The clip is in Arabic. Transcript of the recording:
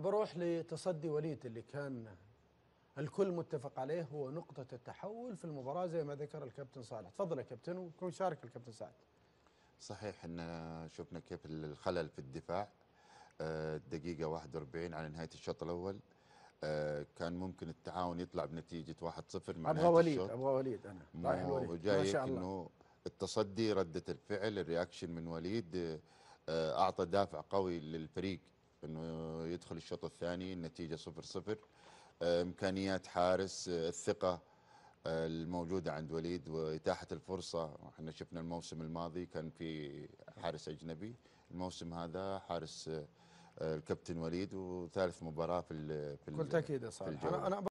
بروح لتصدي وليد اللي كان الكل متفق عليه هو نقطة التحول في المباراة زي ما ذكر الكابتن صالح تفضل يا كابتن وكون شارك الكابتن سعد صحيح ان شفنا كيف الخلل في الدفاع الدقيقة آه، 41 على نهاية الشوط الأول آه، كان ممكن التعاون يطلع بنتيجة 1-0 مع أبغى وليد أبغى وليد أنا رايح الله وجاي أنه التصدي ردة الفعل الرياكشن من وليد آه، أعطى دافع قوي للفريق انه يدخل الشوط الثاني النتيجه 0 0 آه، امكانيات حارس آه، الثقه آه، الموجوده عند وليد واتاحه الفرصه احنا شفنا الموسم الماضي كان في حارس اجنبي الموسم هذا حارس الكابتن وليد وثالث مباراه في في بكل تاكيد صح انا